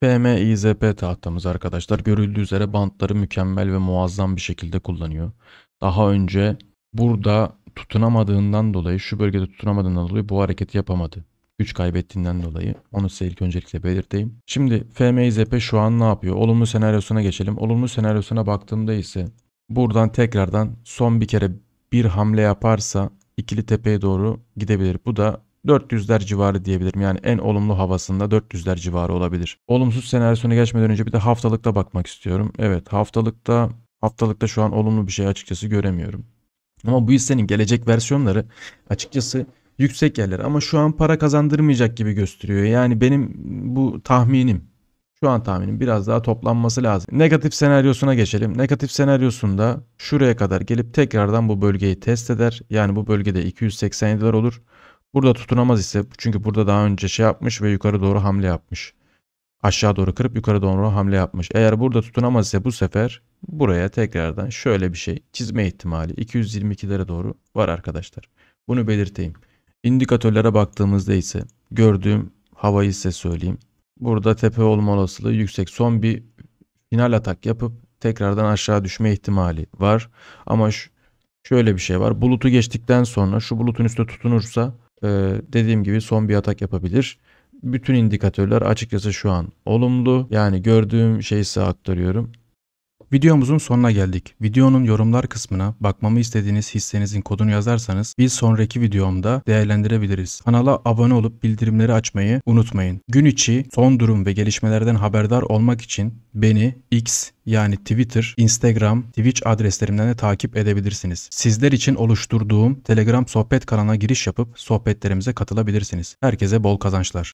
PMIZP tahtamız arkadaşlar görüldüğü üzere bantları mükemmel ve muazzam bir şekilde kullanıyor. Daha önce burada tutunamadığından dolayı şu bölgede tutunamadığından dolayı bu hareketi yapamadı. Güç kaybettiğinden dolayı onu size ilk öncelikle belirteyim. Şimdi FMIZP şu an ne yapıyor? Olumlu senaryosuna geçelim. Olumlu senaryosuna baktığımda ise buradan tekrardan son bir kere bir hamle yaparsa ikili tepeye doğru gidebilir. Bu da 400'ler civarı diyebilirim. Yani en olumlu havasında 400'ler civarı olabilir. Olumsuz senaryosuna geçmeden önce bir de haftalıkta bakmak istiyorum. Evet haftalıkta haftalıkta şu an olumlu bir şey açıkçası göremiyorum. Ama bu hissenin gelecek versiyonları açıkçası yüksek yerler ama şu an para kazandırmayacak gibi gösteriyor. Yani benim bu tahminim şu an tahminim biraz daha toplanması lazım. Negatif senaryosuna geçelim. Negatif senaryosunda şuraya kadar gelip tekrardan bu bölgeyi test eder. Yani bu bölgede 287'ler olur. Burada tutunamaz ise çünkü burada daha önce şey yapmış ve yukarı doğru hamle yapmış. Aşağı doğru kırıp yukarı doğru hamle yapmış. Eğer burada tutunamaz ise bu sefer buraya tekrardan şöyle bir şey çizme ihtimali 222'lere doğru var arkadaşlar. Bunu belirteyim. İndikatörlere baktığımızda ise gördüğüm havayı size söyleyeyim. Burada tepe olma olasılığı yüksek. Son bir final atak yapıp tekrardan aşağı düşme ihtimali var. Ama şöyle bir şey var. Bulutu geçtikten sonra şu bulutun üstü tutunursa ee, dediğim gibi son bir atak yapabilir. Bütün indikatörler açıkçası şu an olumlu. Yani gördüğüm şeyi size aktarıyorum. Videomuzun sonuna geldik. Videonun yorumlar kısmına bakmamı istediğiniz hissenizin kodunu yazarsanız bir sonraki videomda değerlendirebiliriz. Kanala abone olup bildirimleri açmayı unutmayın. Gün içi son durum ve gelişmelerden haberdar olmak için beni X yani Twitter, Instagram, Twitch adreslerimden de takip edebilirsiniz. Sizler için oluşturduğum Telegram sohbet kanalına giriş yapıp sohbetlerimize katılabilirsiniz. Herkese bol kazançlar.